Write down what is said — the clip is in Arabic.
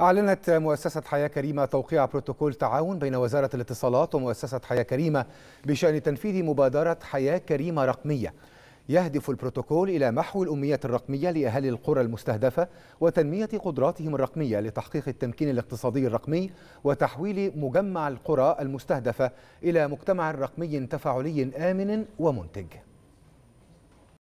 أعلنت مؤسسة حياة كريمة توقيع بروتوكول تعاون بين وزارة الاتصالات ومؤسسة حياة كريمة بشأن تنفيذ مبادرة حياة كريمة رقمية يهدف البروتوكول إلى محو الأمية الرقمية لأهالي القرى المستهدفة وتنمية قدراتهم الرقمية لتحقيق التمكين الاقتصادي الرقمي وتحويل مجمع القرى المستهدفة إلى مجتمع رقمي تفاعلي آمن ومنتج